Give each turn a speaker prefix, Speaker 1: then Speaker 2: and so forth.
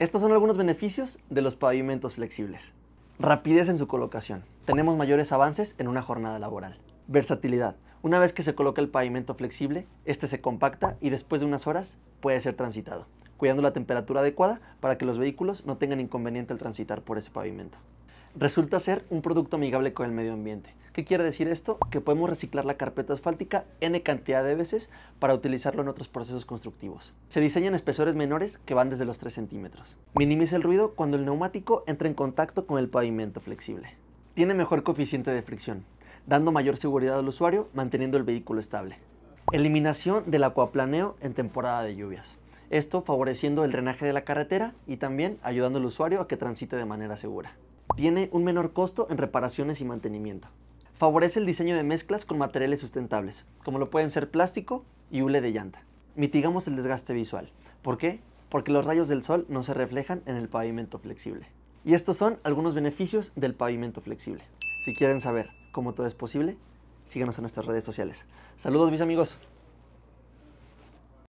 Speaker 1: Estos son algunos beneficios de los pavimentos flexibles. Rapidez en su colocación. Tenemos mayores avances en una jornada laboral. Versatilidad. Una vez que se coloca el pavimento flexible, este se compacta y después de unas horas puede ser transitado, cuidando la temperatura adecuada para que los vehículos no tengan inconveniente al transitar por ese pavimento resulta ser un producto amigable con el medio ambiente. ¿Qué quiere decir esto? Que podemos reciclar la carpeta asfáltica n cantidad de veces para utilizarlo en otros procesos constructivos. Se diseñan espesores menores que van desde los 3 centímetros. Minimiza el ruido cuando el neumático entra en contacto con el pavimento flexible. Tiene mejor coeficiente de fricción, dando mayor seguridad al usuario, manteniendo el vehículo estable. Eliminación del acuaplaneo en temporada de lluvias. Esto favoreciendo el drenaje de la carretera y también ayudando al usuario a que transite de manera segura. Tiene un menor costo en reparaciones y mantenimiento. Favorece el diseño de mezclas con materiales sustentables, como lo pueden ser plástico y hule de llanta. Mitigamos el desgaste visual. ¿Por qué? Porque los rayos del sol no se reflejan en el pavimento flexible. Y estos son algunos beneficios del pavimento flexible. Si quieren saber cómo todo es posible, síganos en nuestras redes sociales. Saludos mis amigos.